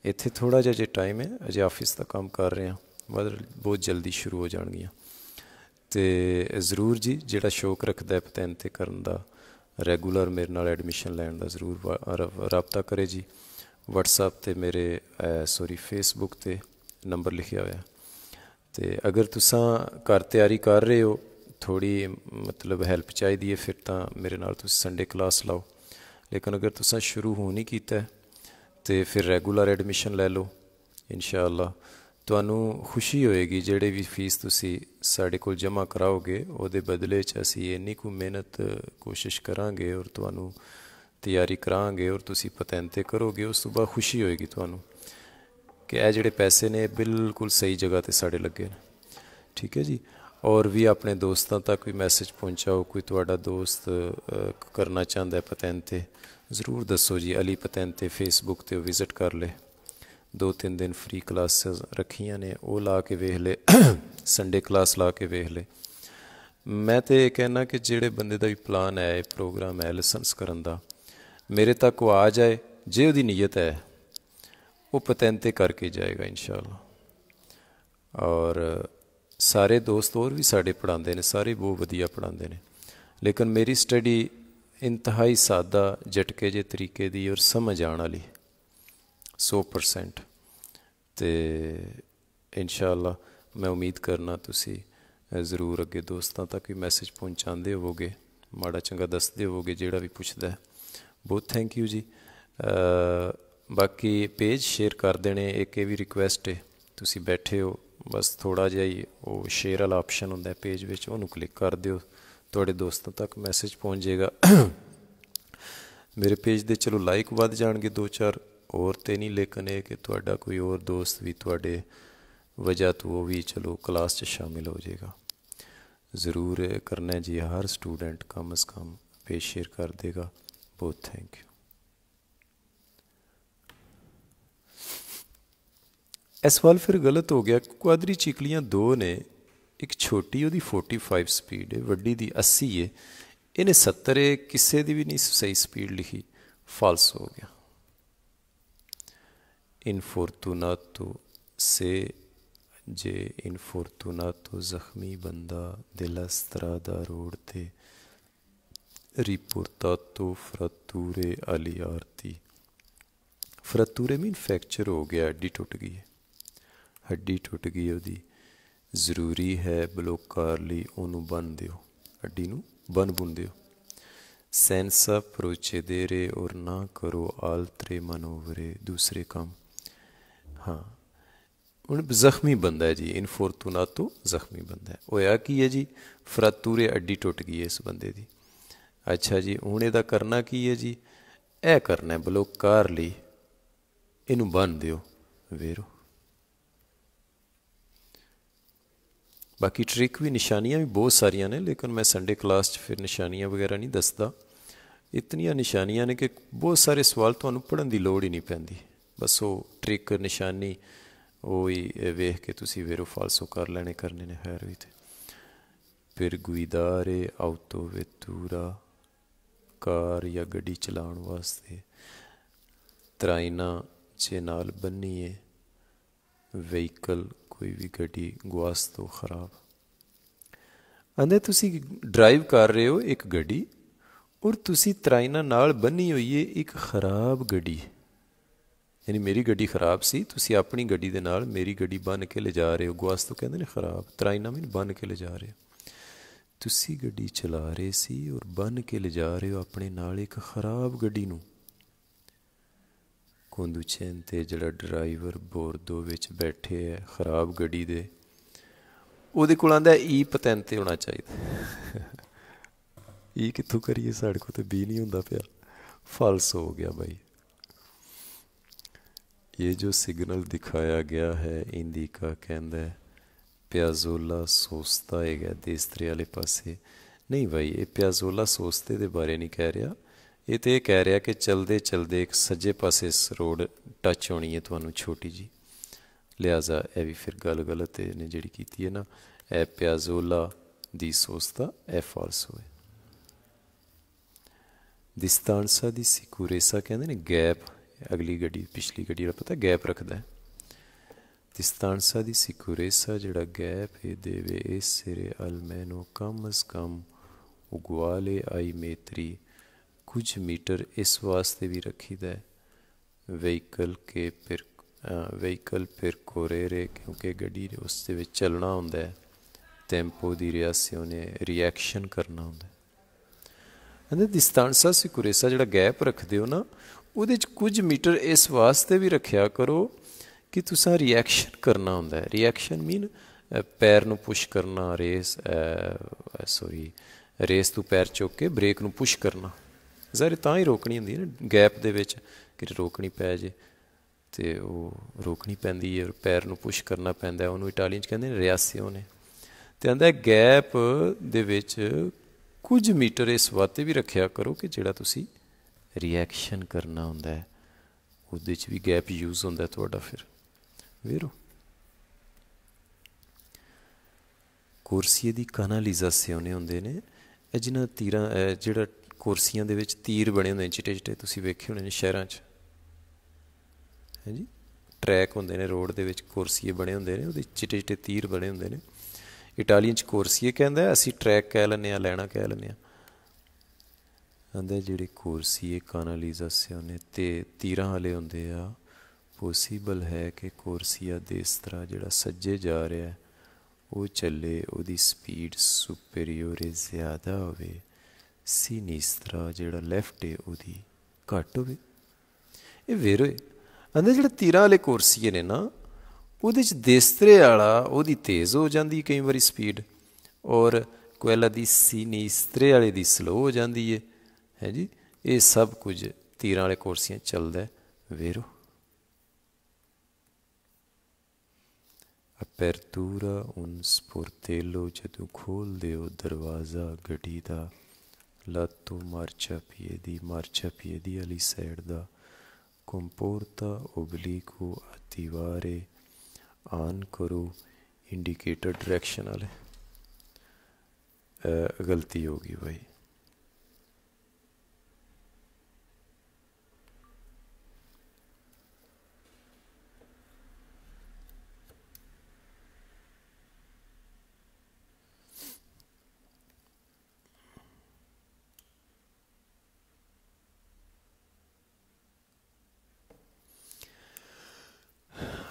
ਇੱਥੇ ਥੋੜਾ ਜਿਹਾ ਜੇ ਟਾਈਮ ਹੈ ਅਜੇ ਆਫਿਸ ਦਾ ਕੰਮ ਕਰ ਰਹੇ ਹਾਂ ਮਤਲਬ ਬਹੁਤ ਜਲਦੀ ਸ਼ੁਰੂ ਹੋ ਜਾਣਗੀਆਂ ਤੇ ਜ਼ਰੂਰ ਜੀ ਜਿਹੜਾ ਸ਼ੌਕ ਰੱਖਦਾ ਹੈ ਪਤਨ ਤੇ ਕਰਨ ਦਾ ਰੈਗੂਲਰ ਮੇਰੇ ਨਾਲ ਐਡਮਿਸ਼ਨ ਲੈਣ ਦਾ ਜ਼ਰੂਰ ਰਾਬਤਾ ਕਰੇ ਜੀ WhatsApp ਤੇ ਮੇਰੇ ਸੌਰੀ Facebook ਤੇ ਨੰਬਰ ਲਿਖਿਆ ਹੋਇਆ ਤੇ ਅਗਰ ਤੁਸੀਂ ਘਰ ਤਿਆਰੀ ਕਰ ਰਹੇ ਹੋ ਥੋੜੀ ਮਤਲਬ ਹੈਲਪ ਚਾਹੀਦੀ ਹੈ ਫਿਰ ਤਾਂ ਮੇਰੇ ਨਾਲ ਤੁਸੀਂ ਸੰਡੇ ਕਲਾਸ ਲਾਓ ਲੇਕਿਨ ਅਗਰ ਤੁਸੀਂ ਸ਼ੁਰੂ ਹੋ ਨਹੀਂ ਕੀਤਾ ਤੇ ਫਿਰ ਰੈਗੂਲਰ ਐਡਮਿਸ਼ਨ ਲੈ ਲਓ ਇਨਸ਼ਾਅੱਲਾ ਤੁਹਾਨੂੰ ਖੁਸ਼ੀ ਹੋਏਗੀ ਜਿਹੜੇ ਵੀ ਫੀਸ ਤੁਸੀਂ ਸਾਡੇ ਕੋਲ ਜਮ੍ਹਾਂ ਕਰਾਓਗੇ ਉਹਦੇ ਬਦਲੇ 'ਚ ਅਸੀਂ ਇੰਨੀ ਕੁ ਮਿਹਨਤ ਕੋਸ਼ਿਸ਼ ਕਰਾਂਗੇ ਔਰ ਤੁਹਾਨੂੰ ਤਿਆਰੀ ਕਰਾਂਗੇ ਔਰ ਤੁਸੀਂ ਪਤੈਂਤੇ ਕਰੋਗੇ ਉਸ ਤੋਂ ਬਾਅਦ ਖੁਸ਼ੀ ਹੋਏਗੀ ਤੁਹਾਨੂੰ ਕਿ ਇਹ ਜਿਹੜੇ ਪੈਸੇ ਨੇ ਬਿਲਕੁਲ ਸਹੀ ਜਗ੍ਹਾ ਤੇ ਸਾਡੇ ਲੱਗੇ ਨੇ ਠੀਕ ਹੈ ਜੀ ਔਰ ਵੀ ਆਪਣੇ ਦੋਸਤਾਂ ਤੱਕ ਵੀ ਮੈਸੇਜ ਪਹੁੰਚਾਓ ਕੋਈ ਤੁਹਾਡਾ ਦੋਸਤ ਕਰਨਾ ਚਾਹੁੰਦਾ ਹੈ ਪਤਨ ਤੇ ਜ਼ਰੂਰ ਦੱਸੋ ਜੀ ਅਲੀ ਪਤਨ ਤੇ ਫੇਸਬੁੱਕ ਤੇ ਵਿਜ਼ਿਟ ਕਰ ਲੈ ਦੋ ਤਿੰਨ ਦਿਨ ਫ੍ਰੀ ਕਲਾਸਸ ਰੱਖੀਆਂ ਨੇ ਉਹ ਲਾ ਕੇ ਵੇਖ ਲੈ ਸੰਡੇ ਕਲਾਸ ਲਾ ਕੇ ਵੇਖ ਲੈ ਮੈਂ ਤੇ ਇਹ ਕਹਿਣਾ ਕਿ ਜਿਹੜੇ ਬੰਦੇ ਦਾ ਵੀ ਪਲਾਨ ਹੈ ਇਹ ਪ੍ਰੋਗਰਾਮ ਹੈ ਲੈਸਨਸ ਕਰਨ ਦਾ ਮੇਰੇ ਤੱਕ ਉਹ ਆ ਜਾਏ ਜੇ ਉਹਦੀ ਨੀਅਤ ਹੈ ਉਹ ਪਤਨ ਤੇ ਕਰਕੇ ਜਾਏਗਾ ਇਨਸ਼ਾਅੱਲਾ ਔਰ ਸਾਰੇ ਦੋਸਤ ਹੋਰ ਵੀ ਸਾਡੇ ਪੜਾਉਂਦੇ ਨੇ ਸਾਰੇ ਬਹੁਤ ਵਧੀਆ ਪੜਾਉਂਦੇ ਨੇ ਲੇਕਿਨ ਮੇਰੀ ਸਟੱਡੀ ਇੰਤਹਾਈ ਸਾਦਾ ਜਟਕੇ ਜੇ ਤਰੀਕੇ ਦੀ ਔਰ ਸਮਝ ਆਣ ਵਾਲੀ 100% ਤੇ ਇਨਸ਼ਾਅੱਲਾ ਮੈਂ ਉਮੀਦ ਕਰਨਾ ਤੁਸੀਂ ਜ਼ਰੂਰ ਅੱਗੇ ਦੋਸਤਾਂ ਤੱਕ ਵੀ ਮੈਸੇਜ ਪਹੁੰਚਾਉਂਦੇ ਹੋਵੋਗੇ ਮਾੜਾ ਚੰਗਾ ਦੱਸਦੇ ਹੋਵੋਗੇ ਜਿਹੜਾ ਵੀ ਪੁੱਛਦਾ ਹੈ ਬਹੁਤ ਥੈਂਕ ਯੂ ਜੀ ਬਾਕੀ ਪੇਜ ਸ਼ੇਅਰ ਕਰ ਦੇਣੇ ਇੱਕ ਇਹ ਵੀ ਰਿਕੁਐਸਟ ਹੈ ਤੁਸੀਂ ਬੈਠੇ ਹੋ ਬਸ ਥੋੜਾ ਜਿਹਾ ਹੀ ਉਹ ਸ਼ੇਅਰ ਵਾਲਾ ਆਪਸ਼ਨ ਹੁੰਦਾ ਹੈ ਪੇਜ ਵਿੱਚ ਉਹਨੂੰ ਕਲਿੱਕ ਕਰ ਦਿਓ ਤੁਹਾਡੇ ਦੋਸਤਾਂ ਤੱਕ ਮੈਸੇਜ ਪਹੁੰਚ ਜਾਏਗਾ ਮੇਰੇ ਪੇਜ ਦੇ ਚਲੋ ਲਾਈਕ ਵੱਧ ਜਾਣਗੇ ਦੋ ਚਾਰ ਹੋਰ ਤੇ ਨਹੀਂ ਲੇਕਿਨ ਇਹ ਕਿ ਤੁਹਾਡਾ ਕੋਈ ਹੋਰ ਦੋਸਤ ਵੀ ਤੁਹਾਡੇ ਵਜ੍ਹਾ ਤੋਂ ਉਹ ਵੀ ਚਲੋ ਕਲਾਸ 'ਚ ਸ਼ਾਮਿਲ ਹੋ ਜਾਏਗਾ ਜ਼ਰੂਰ ਕਰਨਾ ਜੀ ਹਰ ਸਟੂਡੈਂਟ ਕਮ ਸ ਕਮ ਪੇਜ ਸ਼ੇਅਰ ਕਰ ਦੇਗਾ ਬਹੁਤ ਥੈਂਕ ਯੂ ਇਹ ਸਵਾਲ ਫਿਰ ਗਲਤ ਹੋ ਗਿਆ ਕੁਆਦਰੀ ਚਿਕਲੀਆਂ ਦੋ ਨੇ ਇੱਕ ਛੋਟੀ ਉਹਦੀ 45 ਸਪੀਡ ਹੈ ਵੱਡੀ ਦੀ 80 ਹੈ ਇਹਨੇ 70 ਹੈ ਕਿਸੇ ਦੀ ਵੀ ਨਹੀਂ ਸਹੀ ਸਪੀਡ ਲਿਖੀ ਫਾਲਸ ਹੋ ਗਿਆ ਇਨਫੋਰਟੂਨਾਟੋ ਸੇ ਜੇ ਇਨਫੋਰਟੂਨਾਟੋ ਜ਼ਖਮੀ ਬੰਦਾ ਦਿਲ ਅਸਤਰਾ ਦਾ ਰੋੜ ਤੇ ਰਿਪੋਰਟਾਟੋ ਫਰਤੂਰੇ ਅਲੀ ਆਰਤੀ ਫਰਤੂਰੇ ਮੀਨ ਫੈਕਚਰ ਹੋ ਗਿਆ ਅੱਡੀ ਟੁੱਟ ਗਈ ਹੈ ਹੱਡੀ ਟੁੱਟ ਗਈ ਉਹਦੀ ਜ਼ਰੂਰੀ ਹੈ ਬਲੋਕਰ ਲਈ ਉਹਨੂੰ ਬੰਨ ਦਿਓ ਹੱਡੀ ਨੂੰ ਬੰਨ ਬੁੰਨ ਦਿਓ ਸੈਂਸਾ ਪ੍ਰੋਚੇਦੇਰੇ ਔਰ ਨਾ ਕਰੋ ਆਲਤਰੇ ਮਨੋਵਰੇ ਦੂਸਰੇ ਕੰਮ ਹਾਂ ਹੁਣ ਜ਼ਖਮੀ ਬੰਦਾ ਹੈ ਜੀ ਇਨਫੋਰਤੂਨਾਤੋ ਜ਼ਖਮੀ ਬੰਦਾ ਹੈ ਹੋਇਆ ਕੀ ਹੈ ਜੀ ਫਰਾਤੂਰੇ ਅੱਡੀ ਟੁੱਟ ਗਈ ਹੈ ਇਸ ਬੰਦੇ ਦੀ ਅੱਛਾ ਜੀ ਹੁਣ ਇਹਦਾ ਕਰਨਾ ਕੀ ਹੈ ਜੀ ਇਹ ਕਰਨਾ ਬਲੋਕਰ ਲਈ ਇਹਨੂੰ ਬੰਨ ਦਿਓ ਵੇਰੋ ਬਾਕੀ ਟ੍ਰਿਕ ਵੀ ਨਿਸ਼ਾਨੀਆਂ ਵੀ ਬਹੁਤ ਸਾਰੀਆਂ ਨੇ ਲੇਕਿਨ ਮੈਂ ਸੰਡੇ ਕਲਾਸ 'ਚ ਫਿਰ ਨਿਸ਼ਾਨੀਆਂ ਵਗੈਰਾ ਨਹੀਂ ਦੱਸਦਾ ਇਤਨੀਆਂ ਨਿਸ਼ਾਨੀਆਂ ਨੇ ਕਿ ਬਹੁਤ ਸਾਰੇ ਸਵਾਲ ਤੁਹਾਨੂੰ ਪੜਨ ਦੀ ਲੋੜ ਹੀ ਨਹੀਂ ਪੈਂਦੀ ਬਸ ਉਹ ਟ੍ਰਿਕ ਨਿਸ਼ਾਨੀ ਉਹ ਹੀ ਵੇਖ ਕੇ ਤੁਸੀਂ ਵੇਰੋ ਫਾਲਸੋ ਕਰ ਲੈਣੇ ਕਰਨੇ ਨੇ ਖੈਰ ਵੀ ਤੇ ਫਿਰ ਗੁਇਦਾਰੇ ਆਉਤੋ ਵੇਤੂਰਾ ਕਾਰ ਜਾਂ ਗੱਡੀ ਚਲਾਉਣ ਵਾਸਤੇ ਤਰਾਇਨਾ ਜੇ ਨਾਲ ਬੰਨੀਏ ਵਹੀਕਲ ਕੋਈ ਵੀ ਗੱਡੀ ਗਵਾਸ ਤੋਂ ਖਰਾਬ ਅੰਦੇ ਤੁਸੀਂ ਡਰਾਈਵ ਕਰ ਰਹੇ ਹੋ ਇੱਕ ਗੱਡੀ ਔਰ ਤੁਸੀਂ ਤਰਾਇਨਾ ਨਾਲ ਬੰਨੀ ਹੋਈ ਏ ਇੱਕ ਖਰਾਬ ਗੱਡੀ ਯਾਨੀ ਮੇਰੀ ਗੱਡੀ ਖਰਾਬ ਸੀ ਤੁਸੀਂ ਆਪਣੀ ਗੱਡੀ ਦੇ ਨਾਲ ਮੇਰੀ ਗੱਡੀ ਬੰਨ ਕੇ ਲੈ ਜਾ ਰਹੇ ਹੋ ਗਵਾਸ ਤੋਂ ਕਹਿੰਦੇ ਨੇ ਖਰਾਬ ਤਰਾਇਨਾ ਮੈਂ ਬੰਨ ਕੇ ਜਾ ਰਹੇ ਤੁਸੀਂ ਗੱਡੀ ਚਲਾ ਰਹੇ ਸੀ ਔਰ ਬੰਨ ਕੇ ਲੈ ਜਾ ਰਹੇ ਹੋ ਆਪਣੇ ਨਾਲ ਇੱਕ ਖਰਾਬ ਗੱਡੀ ਨੂੰ ਕੋਂਦੂਚੇਨ ਤੇ ਜਿਹੜਾ ਡਰਾਈਵਰ ਬੋਰਦੋ ਵਿੱਚ ਬੈਠੇ ਹੈ ਖਰਾਬ ਗੱਡੀ ਦੇ ਉਹਦੇ ਕੋਲ ਆਂਦਾ ਈ ਪਤਨ ਤੇ ਹੋਣਾ ਚਾਹੀਦਾ ਈ e ਕਿੱਥੋਂ ਕਰੀਏ ਸਾਡੇ ਕੋਲ ਤੇ ਬੀ ਨਹੀਂ ਹੁੰਦਾ ਪਿਆ ਫਾਲਸ ਹੋ ਗਿਆ ਬਾਈ ਇਹ ਜੋ ਸਿਗਨਲ ਦਿਖਾਇਆ ਗਿਆ ਹੈ ਇੰਡੀਕਾ ਕਹਿੰਦਾ ਪਿਆਜ਼ੋਲਾ ਸੋਸਤਾ ਹੈਗਾ ਦੇਸਤਰੀ ਵਾਲੇ ਪਾਸੇ ਨਹੀਂ ਭਾਈ ਇਹ ਪਿਆਜ਼ੋਲਾ ਸੋਸਤੇ ਦੇ ਬਾਰੇ ਨਹੀਂ ਕਹਿ ਰਿਹਾ ਇਹ ਤੇ ਕਹਿ ਰਿਹਾ ਕਿ ਚਲਦੇ ਚਲਦੇ ਇੱਕ ਸੱਜੇ ਪਾਸੇ ਰੋਡ ਟੱਚ ਹੋਣੀ ਹੈ ਤੁਹਾਨੂੰ ਛੋਟੀ ਜੀ ਲਿਆਜ਼ਾ ਇਹ ਵੀ ਫਿਰ ਗੱਲ ਗਲਤ ਨੇ ਜਿਹੜੀ ਕੀਤੀ ਹੈ ਨਾ ਐ ਪਿਆਜ਼ੋਲਾ ਦੀ ਸੋਸਤਾ ਐ ਫਾਲਸ ਹੋਏ ਦਿਸਤਾਂਸਾ ਦੀ ਸਿਕੂਰੇਸਾ ਕਹਿੰਦੇ ਨੇ ਗੈਪ ਅਗਲੀ ਗੱਡੀ ਪਿਛਲੀ ਗੱਡੀ ਦਾ ਪਤਾ ਗੈਪ ਰੱਖਦਾ ਹੈ ਦਿਸਤਾਂਸਾ ਦੀ ਸਿਕੂਰੇਸਾ ਜਿਹੜਾ ਗੈਪ ਇਹ ਦੇਵੇ ਇਸ ਸਿਰੇ ਅਲ ਮੈਨੋ ਕਮ ਕਮ ਉਗਵਾਲੇ ਆਈ ਮੇਤਰੀ ਕੁਝ ਮੀਟਰ ਇਸ ਵਾਸਤੇ ਵੀ ਰੱਖੀਦਾ ਹੈ ਵਹੀਕਲ ਕੇ ਫਿਰ ਵਹੀਕਲ ਫਿਰ ਕੋਰੇ ਰੇ ਕਿਉਂਕਿ ਗੱਡੀ ਦੇ ਉਸ ਦੇ ਵਿੱਚ ਚੱਲਣਾ ਹੁੰਦਾ ਹੈ ਟੈਂਪੋ ਦੀ ਰਿਐਕਸ਼ਨ ਨੇ ਰਿਐਕਸ਼ਨ ਕਰਨਾ ਹੁੰਦਾ ਅੰਦਰ ਦਿਸਤਾਂਸਾ ਸਿਕੁਰੇਸਾ ਜਿਹੜਾ ਗੈਪ ਰੱਖਦੇ ਹੋ ਨਾ ਉਹਦੇ ਵਿੱਚ ਕੁਝ ਮੀਟਰ ਇਸ ਵਾਸਤੇ ਵੀ ਰੱਖਿਆ ਕਰੋ ਕਿ ਤੁਸੀਂ ਰਿਐਕਸ਼ਨ ਕਰਨਾ ਹੁੰਦਾ ਹੈ ਰਿਐਕਸ਼ਨ ਮੀਨ ਪੈਰ ਨੂੰ ਪੁਸ਼ ਕਰਨਾ ਰੇਸ ਸੌਰੀ ਰੇਸ ਤੋਂ ਪੈਰ ਚੁੱਕ ਕੇ ਬ੍ਰੇਕ ਨੂੰ ਪੁਸ਼ ਕਰਨਾ ਜ਼ਾਹਿਰ ਤਾਂ ਹੀ ਰੋਕਣੀ ਹੁੰਦੀ ਹੈ ਨਾ ਗੈਪ ਦੇ ਵਿੱਚ ਕਿ ਰੋਕਣੀ ਪੈ ਜੇ ਤੇ ਉਹ ਰੋਕਣੀ ਪੈਂਦੀ ਹੈ ਔਰ ਪੈਰ ਨੂੰ ਪੁਸ਼ ਕਰਨਾ ਪੈਂਦਾ ਉਹਨੂੰ ਇਟਾਲੀਅਨ ਚ ਕਹਿੰਦੇ ਨੇ ਰਿਆਸਿਓ ਨੇ ਤੇ ਆਂਦਾ ਗੈਪ ਦੇ ਵਿੱਚ ਕੁਝ ਮੀਟਰ ਇਸ ਵਾਤੇ ਵੀ ਰੱਖਿਆ ਕਰੋ ਕਿ ਜਿਹੜਾ ਤੁਸੀਂ ਰਿਐਕਸ਼ਨ ਕਰਨਾ ਹੁੰਦਾ ਹੈ ਉਹਦੇ ਚ ਵੀ ਗੈਪ ਯੂਜ਼ ਹੁੰਦਾ ਤੁਹਾਡਾ ਫਿਰ ਵੇਰੋ ਕੁਰਸੀ ਦੀ ਕਨਾਲੀਜ਼ਾਸੀਓਨੇ ਹੁੰਦੇ ਨੇ ਇਹ ਜਿਨ੍ਹਾਂ ਤੀਰਾਂ ਜਿਹੜਾ ਕੁਰਸੀਆਂ ਦੇ ਵਿੱਚ ਤੀਰ ਬਣੇ ਹੁੰਦੇ ਨੇ ਚਿੱਟੇ ਚਿੱਟੇ ਤੁਸੀਂ ਵੇਖੇ ਹੋਣੇ ਨੇ ਸ਼ਹਿਰਾਂ 'ਚ ਹਾਂਜੀ ਟਰੈਕ ਹੁੰਦੇ ਨੇ ਰੋਡ ਦੇ ਵਿੱਚ ਕੁਰਸੀਏ ਬਣੇ ਹੁੰਦੇ ਨੇ ਉਹਦੇ ਚਿੱਟੇ ਚਿੱਟੇ ਤੀਰ ਬਣੇ ਹੁੰਦੇ ਨੇ ਇਟਾਲੀਅਨ 'ਚ ਕੁਰਸੀਏ ਕਹਿੰਦਾ ਅਸੀਂ ਟਰੈਕ ਕਹਿ ਲੈਂਦੇ ਆ ਲੈਣਾ ਕਹਿ ਲੈਂਦੇ ਆ ਕਹਿੰਦੇ ਜਿਹੜੇ ਕੁਰਸੀਏ ਕਾਨਾਲੀਜ਼ਾ ਸਿਓਨੇ ਤੇ ਤੀਰਾਂ ਵਾਲੇ ਹੁੰਦੇ ਆ ਪੋਸੀਬਲ ਹੈ ਕਿ ਕੁਰਸੀਆ ਦੇ ਇਸ ਤਰ੍ਹਾਂ ਜਿਹੜਾ ਸੱਜੇ ਜਾ ਰਿਹਾ ਉਹ ਚੱਲੇ ਉਹਦੀ ਸਪੀਡ ਸੁਪੀਰੀਅਰ ਜ਼ਿਆਦਾ ਹੋਵੇ ਸਿਨਿਸਤਰਾ ਜਿਹੜਾ ਲੈਫਟ ਹੈ ਉਹਦੀ ਘਟ ਹੋਵੇ ਇਹ ਵੇਰੋਏ ਅੰਦਰ ਜਿਹੜਾ ਤੀਰਾ ਵਾਲੇ ਕੁਰਸੀ ਨੇ ਨਾ ਉਹਦੇ ਚ ਦੇਸਤਰੇ ਵਾਲਾ ਉਹਦੀ ਤੇਜ਼ ਹੋ ਜਾਂਦੀ ਕਈ ਵਾਰੀ ਸਪੀਡ ਔਰ ਕੋਇਲਾ ਦੀ ਸਿਨਿਸਤਰੇ ਵਾਲੇ ਦੀ ਸਲੋ ਹੋ ਜਾਂਦੀ ਹੈ ਹੈ ਜੀ ਇਹ ਸਭ ਕੁਝ ਤੀਰਾਂ ਵਾਲੇ ਕੁਰਸੀਆਂ ਚੱਲਦਾ ਵੇਰੋ ਅਪਰਤੂਰਾ ਉਨ ਸਪੁਰਤੇ ਸਪੋਰਤੇਲੋ ਜਦੋਂ ਖੋਲਦੇ ਹੋ ਦਰਵਾਜ਼ਾ ਗੱਡੀ ਦਾ Lato marciapiedi, marciapiedi all'inserda, comporta obliquo attivare, on ਕਰੋ indicator direction ਵਾਲੇ ਗਲਤੀ ਹੋ ਗਈ ਭਾਈ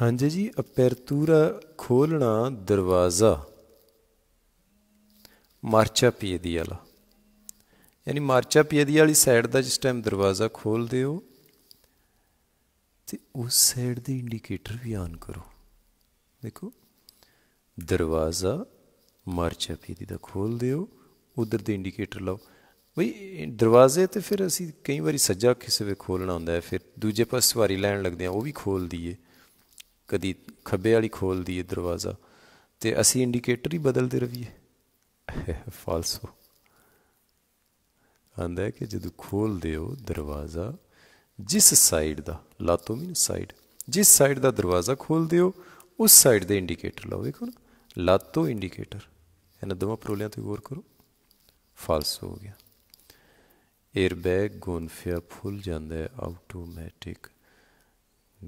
ਹਾਂਜੀ ਜੀ ਅਪਰਤੂਰਾ ਖੋਲਣਾ ਦਰਵਾਜ਼ਾ ਮਾਰਚਾ ਦੀ ਵਾਲਾ ਯਾਨੀ ਮਾਰਚਾ ਦੀ ਵਾਲੀ ਸਾਈਡ ਦਾ ਜਿਸ ਟਾਈਮ ਦਰਵਾਜ਼ਾ ਖੋਲਦੇ ਹੋ ਤੇ ਉਸ ਸਾਈਡ ਦੇ ਇੰਡੀਕੇਟਰ ਵੀ ਆਨ ਕਰੋ ਦੇਖੋ ਦਰਵਾਜ਼ਾ ਮਾਰਚਾ ਦੀ ਦਾ ਖੋਲਦੇ ਹੋ ਉਧਰ ਦੇ ਇੰਡੀਕੇਟਰ ਲਾਓ ਵੀ ਦਰਵਾਜ਼ੇ ਤੇ ਫਿਰ ਅਸੀਂ ਕਈ ਵਾਰੀ ਸੱਜਾ ਕਿਸੇ ਵੇ ਖੋਲਣਾ ਹੁੰਦਾ ਹੈ ਫਿਰ ਦੂਜੇ ਪਾਸੇ ਸਵਾਰੀ ਲੈਣ ਲੱਗਦੇ ਆ ਉਹ ਵੀ ਖੋਲ ਦਈਏ ਕਦੀ ਖੱਬੇ ਵਾਲੀ ਖੋਲ ਦੀ ਦਰਵਾਜ਼ਾ ਤੇ ਅਸੀਂ ਇੰਡੀਕੇਟਰ ਹੀ ਬਦਲਦੇ ਰਹੀਏ ਫਾਲਸੋ ਆਂਦਾ ਕਿ ਜਦੋਂ ਖੋਲਦੇ ਹੋ ਦਰਵਾਜ਼ਾ ਜਿਸ ਸਾਈਡ ਦਾ ਲਾਤੋ ਮੀਨ ਸਾਈਡ ਜਿਸ ਸਾਈਡ ਦਾ ਦਰਵਾਜ਼ਾ ਖੋਲਦੇ ਹੋ ਉਸ ਸਾਈਡ ਦੇ ਇੰਡੀਕੇਟਰ ਲਾਓ ਵੇਖੋ ਨਾ ਲਾਤੋ ਇੰਡੀਕੇਟਰ ਇਹਨਾਂ ਦੋਵਾਂ ਪ੍ਰੋਲਿਆਂ ਤੇ ਗੌਰ ਕਰੋ ਫਾਲਸ ਹੋ ਗਿਆ 에ਅਰ ਬੈਗ ਫੁੱਲ ਜਾਂਦਾ ਹੈ ਆਟੋਮੈਟਿਕ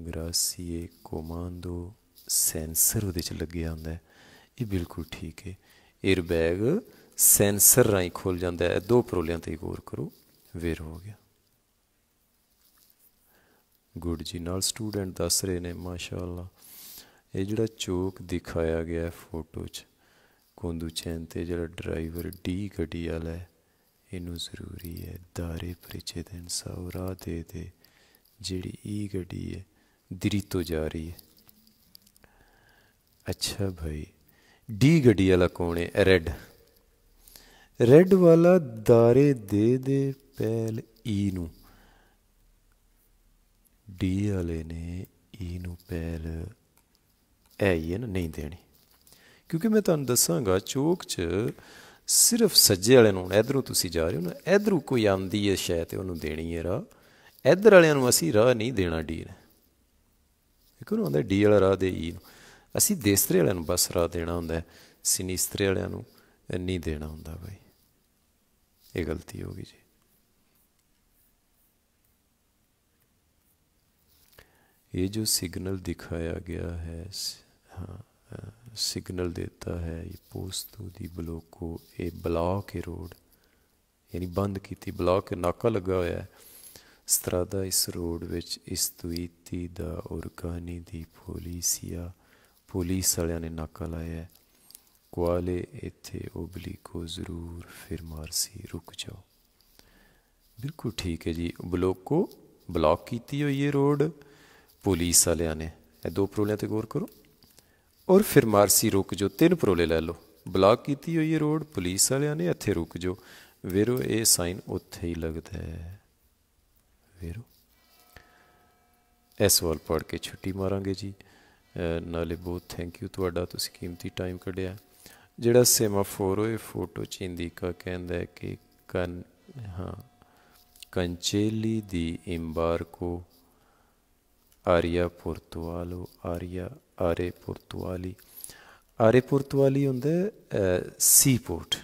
ਗ੍ਰਾਸੀਏ ਕਮਾਂਡੋ ਸੈਂਸਰ ਉਹਦੇ ਚ ਲੱਗਿਆ ਹੁੰਦਾ ਇਹ ਬਿਲਕੁਲ ਠੀਕ ਹੈ 에ਅਰ ਬੈਗ ਸੈਂਸਰ ਰਾਈ ਖੋਲ ਜਾਂਦਾ ਹੈ ਦੋ ਪਰੋਲਿਆਂ ਤੇ ਗੌਰ ਕਰੋ ਵੇਰ ਹੋ ਗਿਆ ਗੁੱਡ ਜੀ ਨਾਲ ਸਟੂਡੈਂਟ ਦੱਸ ਰਹੇ ਨੇ ਮਾਸ਼ਾਅੱਲਾ ਇਹ ਜਿਹੜਾ ਚੋਕ ਦਿਖਾਇਆ ਗਿਆ ਫੋਟੋ 'ਚ ਕੋਂਦੂ ਚੈਨ ਤੇ ਜਿਹੜਾ ਡਰਾਈਵਰ ਡੀ ਗੱਡੀ ਵਾਲਾ ਹੈ ਇਹਨੂੰ ਜ਼ਰੂਰੀ ਹੈ ਦਾਰੇ ਪਰਿਚੇ ਦੇ ਸੌਰਾ ਦੇ ਦੇ ਜਿਹੜੀ ਈ ਗੱਡੀ ਹੈ दिरी तो ਜਾ ਰਹੀ ਹੈ ਅੱਛਾ ਭਾਈ ਡੀ ਗੱਡੀ ਵਾਲਾ ਕੌਣ ਹੈ ਰੈੱਡ ਰੈੱਡ ਵਾਲਾ ਦਾਰੇ ਦੇ ਦੇ ਪਹਿਲ ਈ ਨੂੰ ਡੀ ਵਾਲੇ ਨੇ ਈ ਨੂੰ ਪਹਿਲ ਐ ਇਹ ਨਾ ਨਹੀਂ ਦੇਣੀ ਕਿਉਂਕਿ ਮੈਂ ਤੁਹਾਨੂੰ ਦੱਸਾਂਗਾ ਚੋਕ 'ਚ ਸਿਰਫ ਸੱਜੇ ਵਾਲੇ ਨੂੰ ਇਧਰੋਂ ਤੁਸੀਂ ਜਾ ਰਹੇ ਹੋ ਨਾ ਇਧਰੋਂ ਕੋਈ ਆਂਦੀ ਹੈ ਸ਼ਾਇਦ ਤੇ ਉਹਨੂੰ ਦੇਣੀ ਹੈ ਰਾ ਇਧਰ ਵਾਲਿਆਂ ਨੂੰ ਅਸੀਂ ਰਾ ਨਹੀਂ ਦੇਣਾ ਡੀ ਨੇ ਇੱਕ ਨੂੰ ਹੁੰਦਾ ਡੀਐਲ ਰਾ ਦੇ ਈ ਨੂੰ ਅਸੀਂ ਦੇਸਤਰੇ ਵਾਲਿਆਂ ਨੂੰ ਬਸ ਰਾ ਦੇਣਾ ਹੁੰਦਾ ਸਿਨਿਸਤਰੇ ਵਾਲਿਆਂ ਨੂੰ ਨਹੀਂ ਦੇਣਾ ਹੁੰਦਾ ਬਈ ਇਹ ਗਲਤੀ ਹੋ ਗਈ ਜੀ ਇਹ ਜੋ ਸਿਗਨਲ ਦਿਖਾਇਆ ਗਿਆ ਹੈ ਹਾਂ ਸਿਗਨਲ ਦਿੱਤਾ ਹੈ ਇਹ ਤੋਂ ਦੀ ਬਲੋਕ ਕੋ ਇਹ ਬਲਾਕ ਹੈ ਰੋਡ ਯਾਨੀ ਬੰਦ ਕੀਤੀ ਬਲਾਕ ਨਾਕਾ ਲੱਗਾ ਹੋਇਆ ਹੈ ਸਤਰਾਦਾ ਇਸ ਰੋਡ ਵਿੱਚ ਇਸ ਤੁਈਤੀ ਦਾ ਉਰਗਾਨੀ ਦੀ ਪੁਲਿਸਿਆ ਪੁਲਿਸ ਵਾਲਿਆਂ ਨੇ ਨਾਕਾ ਲਾਇਆ ਕੁਆਲੇ ਇੱਥੇ ਉਬਲੀ ਕੋ ਜ਼ਰੂਰ ਫਿਰ ਮਾਰਸੀ ਰੁਕ ਜਾਓ ਬਿਲਕੁਲ ਠੀਕ ਹੈ ਜੀ ਬਲੋਕੋ ਬਲੌਕ ਕੀਤੀ ਹੋਈ ਹੈ ਰੋਡ ਪੁਲਿਸ ਵਾਲਿਆਂ ਨੇ ਇਹ ਦੋ ਪਰੋਲੇ ਤੇ ਗੌਰ ਕਰੋ ਔਰ ਫਿਰ ਮਾਰਸੀ ਰੁਕ ਜਾਓ ਤਿੰਨ ਪ੍ਰੋਲੇ ਲੈ ਲਓ ਬਲੌਕ ਕੀਤੀ ਹੋਈ ਹੈ ਰੋਡ ਪੁਲਿਸ ਵਾਲਿਆਂ ਨੇ ਇੱਥੇ ਰੁਕ ਜਾਓ ਵੇਰੋ ਇਹ ਸਾਈਨ ਉੱਥੇ ਹੀ ਲੱਗਦਾ ਹੈ ਵੀਰੋ ਇਸ ਵਾਰ ਪੜ ਕੇ ਛੁੱਟੀ ਮਾਰਾਂਗੇ ਜੀ ਨਾਲੇ ਬਹੁਤ ਥੈਂਕ ਯੂ ਤੁਹਾਡਾ ਤੁਸੀਂ ਕੀਮਤੀ ਟਾਈਮ ਕੱਢਿਆ ਜਿਹੜਾ ਸੈਮਾਫੋਰ ਹੋਏ ਫੋਟੋ ਕਾ ਕਹਿੰਦਾ ਕਿ ਕਨ ਹਾਂ ਕੰਚੇਲੀ ਦੀ ਇੰਬਾਰਕੋ ਆਰੀਆ ਪੁਰਤਵਾਲੋ ਆਰੀਆ ਆਰੇ ਪੁਰਤਵਾਲੀ ਆਰੇ ਪੁਰਤਵਾਲੀ ਹੁੰਦਾ ਸੀ ਪੋਰਟ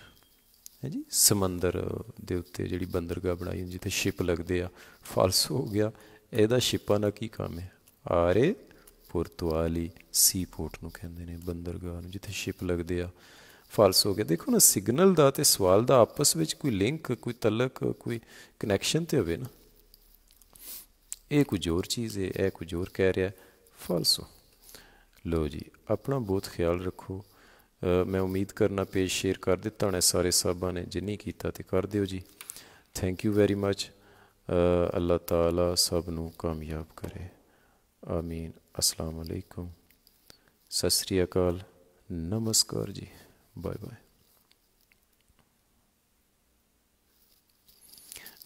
ਹੈ ਜੀ ਸਮੁੰਦਰ ਦੇ ਉੱਤੇ ਜਿਹੜੀ ਬੰਦਰਗਾਹ ਬਣਾਈ ਹੁੰਦੀ ਜਿੱਥੇ ਸ਼ਿਪ ਲੱਗਦੇ ਆ ਫਾਲਸ ਹੋ ਗਿਆ ਇਹਦਾ ਸ਼ਿਪਾਂ ਦਾ ਕੀ ਕੰਮ ਹੈ ਆਰੇ ਪੁਰਤਵਾਲੀ ਸੀ ਪੋਰਟ ਨੂੰ ਕਹਿੰਦੇ ਨੇ ਬੰਦਰਗਾਹ ਨੂੰ ਜਿੱਥੇ ਸ਼ਿਪ ਲੱਗਦੇ ਆ ਫਾਲਸ ਹੋ ਗਿਆ ਦੇਖੋ ਨਾ ਸਿਗਨਲ ਦਾ ਤੇ ਸਵਾਲ ਦਾ ਆਪਸ ਵਿੱਚ ਕੋਈ ਲਿੰਕ ਕੋਈ ਤਲਕ ਕੋਈ ਕਨੈਕਸ਼ਨ ਤੇ ਹੋਵੇ ਨਾ ਇਹ ਕੁਝ ਹੋਰ ਚੀਜ਼ ਹੈ ਇਹ ਕੁਝ ਹੋਰ ਕਹਿ ਰਿਹਾ ਫਾਲਸ ਲੋ ਜੀ ਆਪਣਾ ਬਹੁਤ ਖਿਆਲ ਰੱਖੋ ਮੈਂ ਉਮੀਦ ਕਰਨਾ ਪੇਜ ਸ਼ੇਅਰ ਕਰ ਦਿੱਤਾ ਹੋਣਾ ਸਾਰੇ ਸਾਹਿਬਾਂ ਨੇ ਜਿੰਨੀ ਕੀਤਾ ਤੇ ਕਰ ਦਿਓ ਜੀ ਥੈਂਕ ਯੂ ਵੈਰੀ ਮੱਚ ਅੱਲਾ ਤਾਲਾ ਸਭ ਨੂੰ ਕਾਮਯਾਬ ਕਰੇ ਆਮੀਨ ਅਸਲਾਮ ਅਲੈਕੁਮ ਸਤਿ ਸ੍ਰੀ ਅਕਾਲ ਨਮਸਕਾਰ ਜੀ ਬਾਏ ਬਾਏ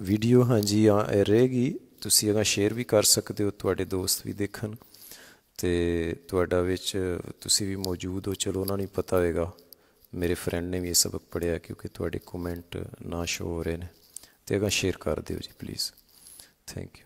ਵੀਡੀਓ ਹਾਂਜੀ ਆ ਰਹੇਗੀ ਤੁਸੀਂ ਇਹਨਾਂ ਸ਼ੇਅਰ ਵੀ ਕਰ ਸਕਦੇ ਹੋ ਤੁਹਾਡੇ ਦੋਸਤ ਵੀ ਦੇਖਣ ਤੇ ਤੁਹਾਡਾ ਵਿੱਚ ਤੁਸੀਂ ਵੀ ਮੌਜੂਦ ਹੋ ਚਲੋ ਉਹਨਾਂ ਨੂੰ ਪਤਾ ਹੋਵੇਗਾ ਮੇਰੇ ਫਰੈਂਡ ਨੇ ਵੀ ਇਹ ਸਬਕ ਪੜਿਆ ਕਿਉਂਕਿ ਤੁਹਾਡੇ ਕਮੈਂਟ ਨਾ ਸ਼ੋ ਹੋ ਰਹੇ ਨੇ ਤੇ ਅਗਾ ਸ਼ੇਅਰ ਕਰ ਦਿਓ ਜੀ ਪਲੀਜ਼ ਥੈਂਕ ਯੂ